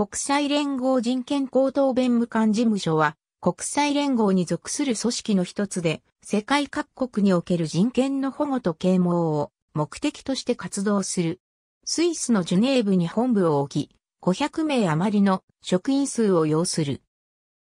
国際連合人権高等弁務官事務所は、国際連合に属する組織の一つで、世界各国における人権の保護と啓蒙を目的として活動する。スイスのジュネーブに本部を置き、500名余りの職員数を要する。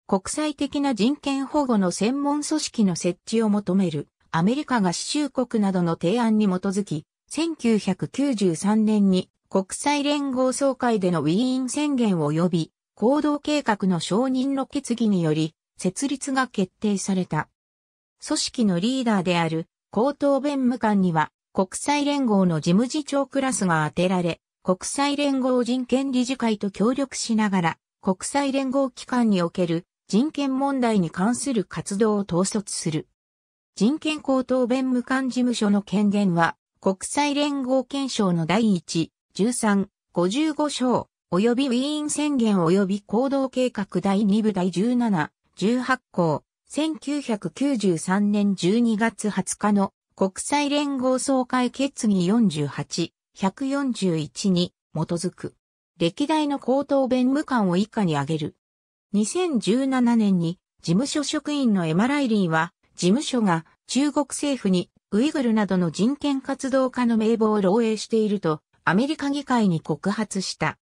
国際的な人権保護の専門組織の設置を求めるアメリカ合衆国などの提案に基づき、1993年に国際連合総会でのウィーン宣言及び行動計画の承認の決議により、設立が決定された。組織のリーダーである高等弁務官には国際連合の事務次長クラスが当てられ、国際連合人権理事会と協力しながら、国際連合機関における人権問題に関する活動を統率する。人権高等弁務官事務所の権限は、国際連合憲章の第一、13、55章、及びウィーン宣言及び行動計画第2部第17、18項、1993年12月20日の国際連合総会決議48、141に基づく。歴代の高等弁務官を以下に挙げる。2017年に事務所職員のエマライリーは事務所が中国政府にウイグルなどの人権活動家の名簿を漏洩しているとアメリカ議会に告発した。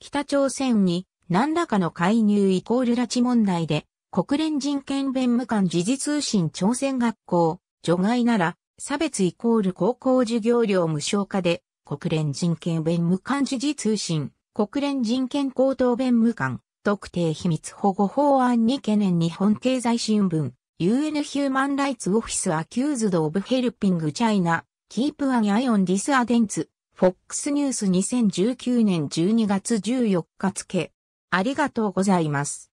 北朝鮮に何らかの介入イコール拉致問題で、国連人権弁務官時事通信朝鮮学校、除外なら、差別イコール高校授業料無償化で、国連人権弁務官時事通信、国連人権高等弁務官、特定秘密保護法案に懸念日本経済新聞、UN ヒューマンライツオフィスアキューズドオブヘルピングチャイナ、キープアニアイオンディスアデンツ、FOX ニュース2019年12月14日付。ありがとうございます。